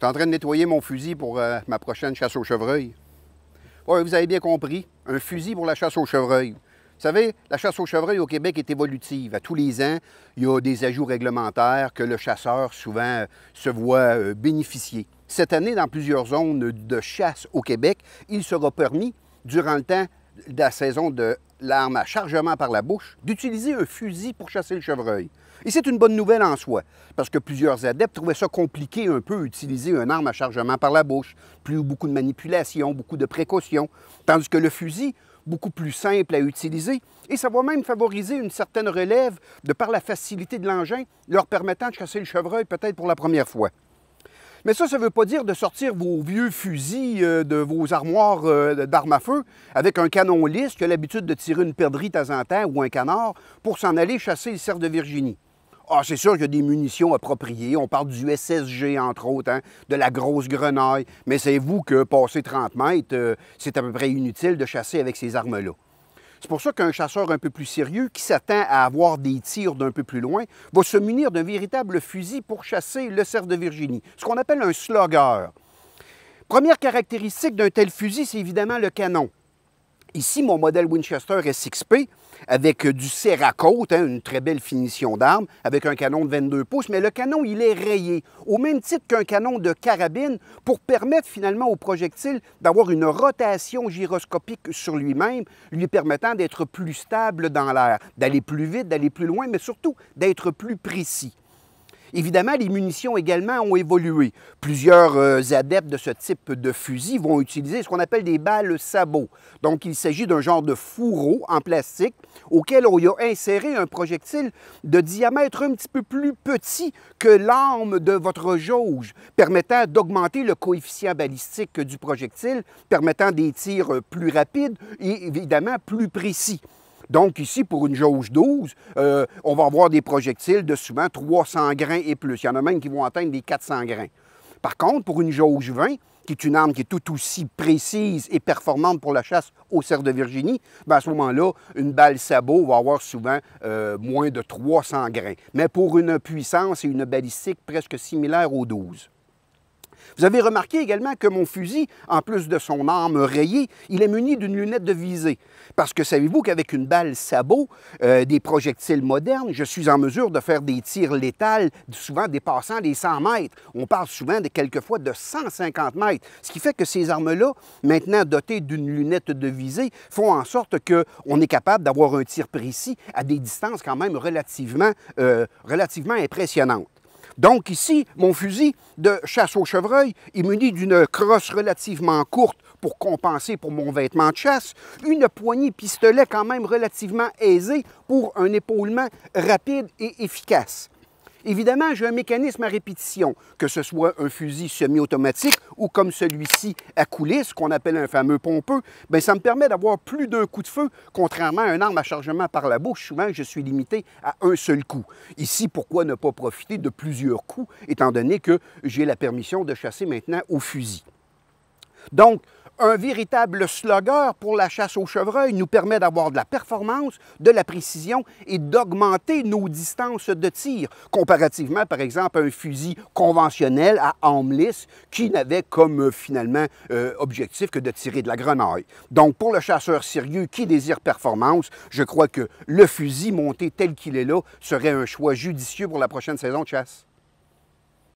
Je suis en train de nettoyer mon fusil pour euh, ma prochaine chasse au chevreuil. Oui, vous avez bien compris, un fusil pour la chasse au chevreuil. Vous savez, la chasse au chevreuil au Québec est évolutive. À tous les ans, il y a des ajouts réglementaires que le chasseur souvent se voit euh, bénéficier. Cette année, dans plusieurs zones de chasse au Québec, il sera permis, durant le temps de la saison de l'arme à chargement par la bouche, d'utiliser un fusil pour chasser le chevreuil. Et c'est une bonne nouvelle en soi, parce que plusieurs adeptes trouvaient ça compliqué un peu utiliser une arme à chargement par la bouche, plus beaucoup de manipulation, beaucoup de précautions, tandis que le fusil, beaucoup plus simple à utiliser, et ça va même favoriser une certaine relève de par la facilité de l'engin, leur permettant de chasser le chevreuil peut-être pour la première fois. Mais ça, ça ne veut pas dire de sortir vos vieux fusils euh, de vos armoires euh, d'armes à feu avec un canon lisse qui a l'habitude de tirer une perdrix de temps en temps ou un canard pour s'en aller chasser les cerf de Virginie. Ah, c'est sûr qu'il y a des munitions appropriées. On parle du SSG, entre autres, hein, de la grosse grenaille. Mais c'est vous que passer 30 mètres, euh, c'est à peu près inutile de chasser avec ces armes-là. C'est pour ça qu'un chasseur un peu plus sérieux, qui s'attend à avoir des tirs d'un peu plus loin, va se munir d'un véritable fusil pour chasser le cerf de Virginie, ce qu'on appelle un slogger. Première caractéristique d'un tel fusil, c'est évidemment le canon. Ici, mon modèle Winchester SXP, avec euh, du Cerakote, hein, une très belle finition d'arme, avec un canon de 22 pouces, mais le canon, il est rayé, au même titre qu'un canon de carabine, pour permettre finalement au projectile d'avoir une rotation gyroscopique sur lui-même, lui permettant d'être plus stable dans l'air, d'aller plus vite, d'aller plus loin, mais surtout d'être plus précis. Évidemment, les munitions également ont évolué. Plusieurs euh, adeptes de ce type de fusil vont utiliser ce qu'on appelle des balles sabots. Donc, il s'agit d'un genre de fourreau en plastique auquel on y a inséré un projectile de diamètre un petit peu plus petit que l'arme de votre jauge, permettant d'augmenter le coefficient balistique du projectile, permettant des tirs plus rapides et évidemment plus précis. Donc ici, pour une jauge 12, euh, on va avoir des projectiles de souvent 300 grains et plus. Il y en a même qui vont atteindre des 400 grains. Par contre, pour une jauge 20, qui est une arme qui est tout aussi précise et performante pour la chasse au cerf de Virginie, bien à ce moment-là, une balle sabot va avoir souvent euh, moins de 300 grains. Mais pour une puissance et une balistique presque similaire aux 12. Vous avez remarqué également que mon fusil, en plus de son arme rayée, il est muni d'une lunette de visée. Parce que savez-vous qu'avec une balle sabot, euh, des projectiles modernes, je suis en mesure de faire des tirs létals, souvent dépassant les 100 mètres. On parle souvent de quelquefois de 150 mètres. Ce qui fait que ces armes-là, maintenant dotées d'une lunette de visée, font en sorte qu'on est capable d'avoir un tir précis à des distances quand même relativement, euh, relativement impressionnantes. Donc ici, mon fusil de chasse au chevreuil est muni d'une crosse relativement courte pour compenser pour mon vêtement de chasse, une poignée pistolet quand même relativement aisée pour un épaulement rapide et efficace. Évidemment, j'ai un mécanisme à répétition, que ce soit un fusil semi-automatique ou comme celui-ci à coulisses, qu'on appelle un fameux pompeux, bien, ça me permet d'avoir plus d'un coup de feu, contrairement à un arme à chargement par la bouche. Souvent, je suis limité à un seul coup. Ici, pourquoi ne pas profiter de plusieurs coups, étant donné que j'ai la permission de chasser maintenant au fusil? Donc, un véritable slogger pour la chasse au chevreuil nous permet d'avoir de la performance, de la précision et d'augmenter nos distances de tir, comparativement par exemple à un fusil conventionnel à armes lisse qui n'avait comme euh, finalement euh, objectif que de tirer de la grenaille. Donc pour le chasseur sérieux qui désire performance, je crois que le fusil monté tel qu'il est là serait un choix judicieux pour la prochaine saison de chasse.